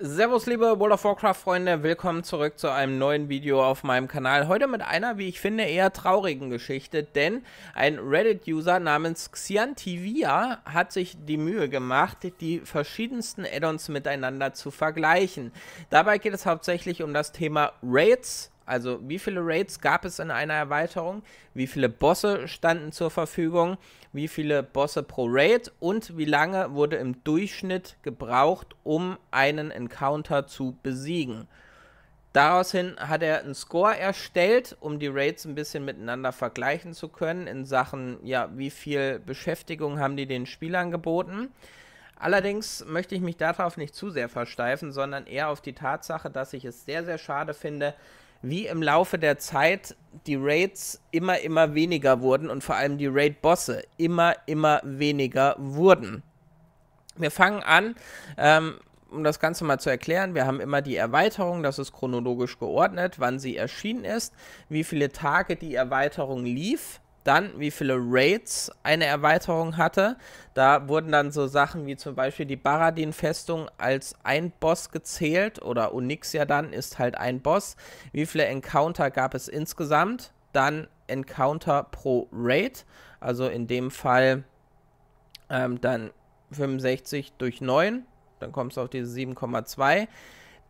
Servus liebe World of Warcraft Freunde, willkommen zurück zu einem neuen Video auf meinem Kanal. Heute mit einer, wie ich finde, eher traurigen Geschichte, denn ein Reddit-User namens Xiantivia hat sich die Mühe gemacht, die verschiedensten Addons miteinander zu vergleichen. Dabei geht es hauptsächlich um das Thema Raids, also wie viele Raids gab es in einer Erweiterung? Wie viele Bosse standen zur Verfügung? Wie viele Bosse pro Raid? Und wie lange wurde im Durchschnitt gebraucht, um einen Encounter zu besiegen? Daraushin hat er einen Score erstellt, um die Raids ein bisschen miteinander vergleichen zu können in Sachen, ja, wie viel Beschäftigung haben die den Spielern geboten. Allerdings möchte ich mich darauf nicht zu sehr versteifen, sondern eher auf die Tatsache, dass ich es sehr, sehr schade finde, wie im Laufe der Zeit die Raids immer, immer weniger wurden und vor allem die Raid-Bosse immer, immer weniger wurden. Wir fangen an, ähm, um das Ganze mal zu erklären, wir haben immer die Erweiterung, das ist chronologisch geordnet, wann sie erschienen ist, wie viele Tage die Erweiterung lief, dann, wie viele Raids eine Erweiterung hatte. Da wurden dann so Sachen wie zum Beispiel die Baradin-Festung als ein Boss gezählt oder Onyxia dann ist halt ein Boss. Wie viele Encounter gab es insgesamt? Dann Encounter pro Raid. Also in dem Fall ähm, dann 65 durch 9. Dann kommst du auf diese 7,2.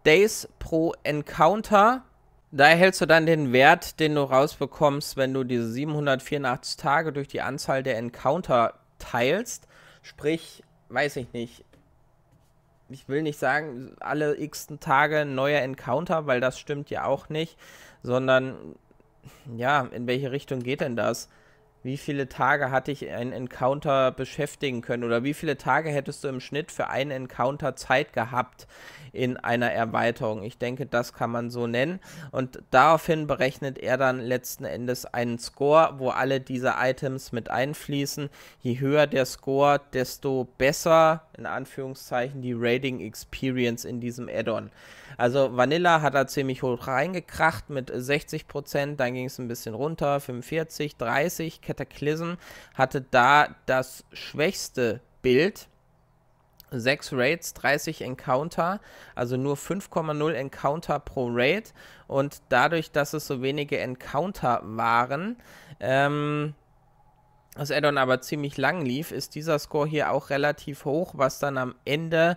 Days pro Encounter da erhältst du dann den Wert, den du rausbekommst, wenn du diese 784 Tage durch die Anzahl der Encounter teilst. Sprich, weiß ich nicht. Ich will nicht sagen, alle x Tage neuer Encounter, weil das stimmt ja auch nicht, sondern ja, in welche Richtung geht denn das? wie viele Tage hatte ich einen Encounter beschäftigen können oder wie viele Tage hättest du im Schnitt für einen Encounter Zeit gehabt in einer Erweiterung. Ich denke, das kann man so nennen. Und daraufhin berechnet er dann letzten Endes einen Score, wo alle diese Items mit einfließen. Je höher der Score, desto besser, in Anführungszeichen, die Rating Experience in diesem Add-on. Also Vanilla hat er ziemlich hoch reingekracht mit 60%, dann ging es ein bisschen runter, 45, 30, Cataclysm hatte da das schwächste Bild. 6 Raids, 30 Encounter, also nur 5,0 Encounter pro Raid. Und dadurch, dass es so wenige Encounter waren, ähm, das Addon aber ziemlich lang lief, ist dieser Score hier auch relativ hoch, was dann am Ende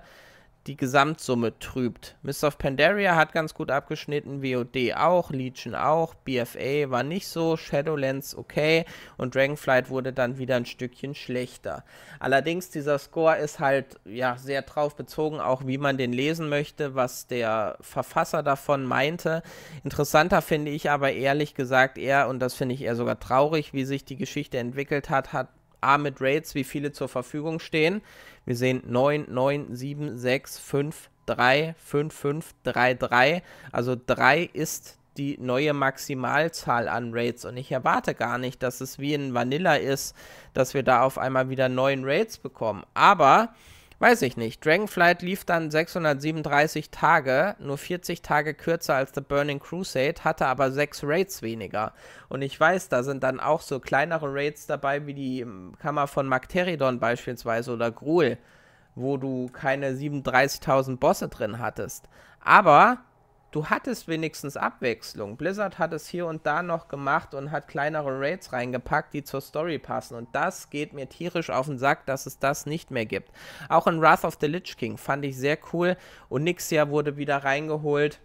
die Gesamtsumme trübt. Mist of Pandaria hat ganz gut abgeschnitten, WOD auch, Legion auch, BFA war nicht so, Shadowlands okay und Dragonflight wurde dann wieder ein Stückchen schlechter. Allerdings dieser Score ist halt ja sehr drauf bezogen, auch wie man den lesen möchte, was der Verfasser davon meinte. Interessanter finde ich aber ehrlich gesagt eher und das finde ich eher sogar traurig, wie sich die Geschichte entwickelt hat, hat A mit Raids, wie viele zur Verfügung stehen. Wir sehen 9, 9, 7, 6, 5, 3, 5, 5, 3, 3. Also 3 ist die neue Maximalzahl an Raids und ich erwarte gar nicht, dass es wie in Vanilla ist, dass wir da auf einmal wieder 9 Raids bekommen. Aber Weiß ich nicht. Dragonflight lief dann 637 Tage, nur 40 Tage kürzer als The Burning Crusade, hatte aber 6 Raids weniger. Und ich weiß, da sind dann auch so kleinere Raids dabei, wie die ähm, Kammer von Magteridon beispielsweise oder Gruul, wo du keine 37.000 Bosse drin hattest. Aber du hattest wenigstens Abwechslung. Blizzard hat es hier und da noch gemacht und hat kleinere Raids reingepackt, die zur Story passen. Und das geht mir tierisch auf den Sack, dass es das nicht mehr gibt. Auch in Wrath of the Lich King fand ich sehr cool. Und Nixia wurde wieder reingeholt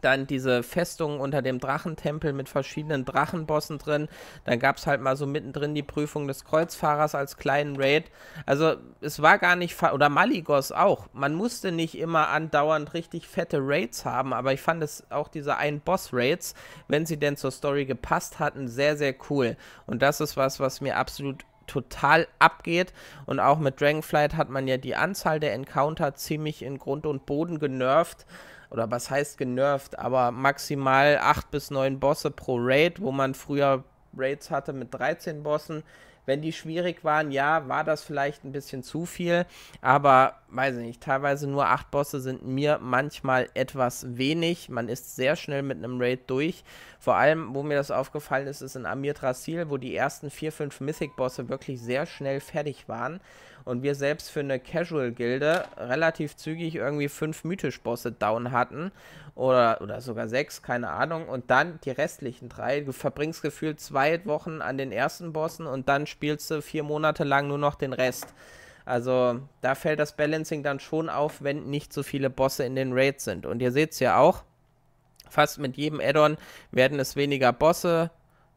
dann diese Festung unter dem Drachentempel mit verschiedenen Drachenbossen drin. Dann gab es halt mal so mittendrin die Prüfung des Kreuzfahrers als kleinen Raid. Also es war gar nicht, oder Maligos auch. Man musste nicht immer andauernd richtig fette Raids haben, aber ich fand es auch diese einen Boss-Raids, wenn sie denn zur Story gepasst hatten, sehr, sehr cool. Und das ist was, was mir absolut total abgeht. Und auch mit Dragonflight hat man ja die Anzahl der Encounter ziemlich in Grund und Boden genervt oder was heißt genervt, aber maximal 8 bis 9 Bosse pro Raid, wo man früher Raids hatte mit 13 Bossen, wenn die schwierig waren, ja, war das vielleicht ein bisschen zu viel, aber weiß ich nicht, teilweise nur acht Bosse sind mir manchmal etwas wenig. Man ist sehr schnell mit einem Raid durch. Vor allem, wo mir das aufgefallen ist, ist in Amir Drasil, wo die ersten vier, fünf Mythic-Bosse wirklich sehr schnell fertig waren und wir selbst für eine Casual-Gilde relativ zügig irgendwie fünf Mythisch-Bosse down hatten oder, oder sogar sechs, keine Ahnung. Und dann die restlichen drei. Du verbringst gefühlt zwei Wochen an den ersten Bossen und dann spielst du vier Monate lang nur noch den Rest. Also da fällt das Balancing dann schon auf, wenn nicht so viele Bosse in den Raids sind. Und ihr seht es ja auch, fast mit jedem Addon werden es weniger Bosse,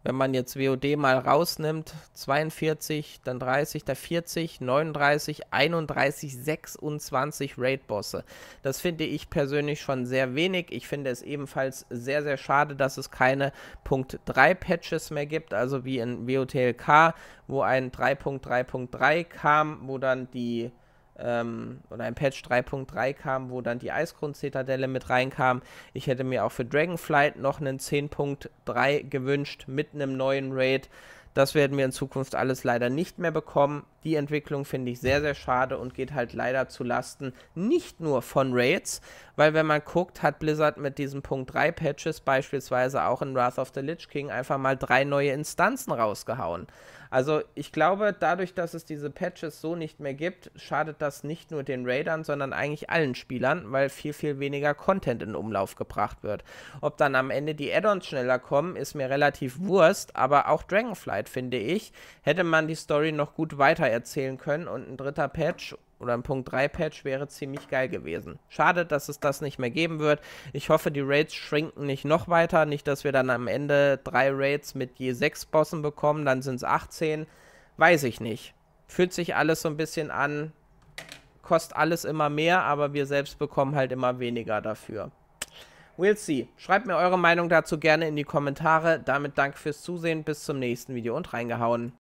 wenn man jetzt WOD mal rausnimmt, 42, dann 30, dann 40, 39, 31, 26 Raid-Bosse. Das finde ich persönlich schon sehr wenig. Ich finde es ebenfalls sehr, sehr schade, dass es keine Punkt 3 Patches mehr gibt, also wie in WOTLK, wo ein 3.3.3 kam, wo dann die ähm, oder ein Patch 3.3 kam, wo dann die Eisgrund-Zitadelle mit reinkam. Ich hätte mir auch für Dragonflight noch einen 10.3 gewünscht mit einem neuen Raid. Das werden wir in Zukunft alles leider nicht mehr bekommen. Die Entwicklung finde ich sehr, sehr schade und geht halt leider zu Lasten nicht nur von Raids, weil wenn man guckt, hat Blizzard mit diesen Punkt 3 Patches beispielsweise auch in Wrath of the Lich King einfach mal drei neue Instanzen rausgehauen. Also ich glaube, dadurch, dass es diese Patches so nicht mehr gibt, schadet das nicht nur den Raidern, sondern eigentlich allen Spielern, weil viel, viel weniger Content in Umlauf gebracht wird. Ob dann am Ende die Add-ons schneller kommen, ist mir relativ Wurst, aber auch Dragonflight, finde ich, hätte man die Story noch gut weitererzählen können und ein dritter Patch oder ein Punkt 3 Patch wäre ziemlich geil gewesen. Schade, dass es das nicht mehr geben wird. Ich hoffe, die Raids schrinken nicht noch weiter. Nicht, dass wir dann am Ende drei Raids mit je sechs Bossen bekommen, dann sind es 18. Weiß ich nicht. Fühlt sich alles so ein bisschen an, kostet alles immer mehr, aber wir selbst bekommen halt immer weniger dafür. We'll see. Schreibt mir eure Meinung dazu gerne in die Kommentare. Damit danke fürs Zusehen, bis zum nächsten Video und reingehauen.